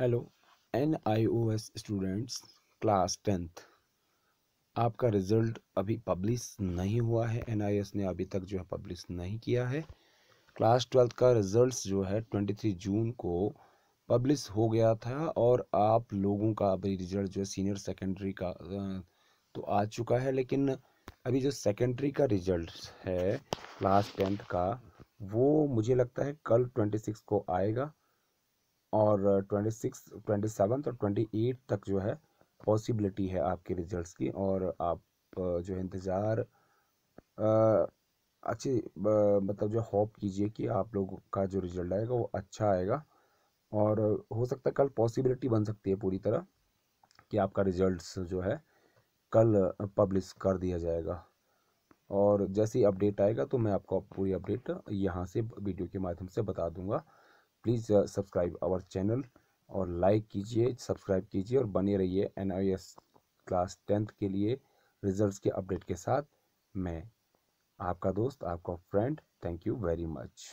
hello N I O S students class tenth आपका result अभी publish नहीं हुआ है एन आई एस ने अभी तक जो है पब्लिश नहीं किया है क्लास ट्वेल्थ का रिज़ल्ट जो है ट्वेंटी थ्री जून को पब्लिश हो गया था और आप लोगों का अभी रिज़ल्ट जो है सीनियर सेकेंडरी का तो आ चुका है लेकिन अभी जो सेकेंडरी का रिज़ल्ट है क्लास टेंथ का वो मुझे लगता है कल ट्वेंटी सिक्स को आएगा और ट्वेंटी सिक्स ट्वेंटी सेवन और ट्वेंटी एट तक जो है पॉसिबिलिटी है आपके रिजल्ट्स की और आप जो है इंतज़ार अच्छी मतलब जो होप कीजिए कि आप लोग का जो रिजल्ट आएगा वो अच्छा आएगा और हो सकता है कल पॉसिबिलिटी बन सकती है पूरी तरह कि आपका रिजल्ट्स जो है कल पब्लिश कर दिया जाएगा और जैसे ही अपडेट आएगा तो मैं आपको पूरी अपडेट यहाँ से वीडियो के माध्यम से बता दूँगा प्लीज़ सब्सक्राइब आवर चैनल और लाइक कीजिए सब्सक्राइब कीजिए और बने रहिए एन क्लास टेंथ के लिए रिजल्ट्स के अपडेट के साथ मैं आपका दोस्त आपका friend thank you very much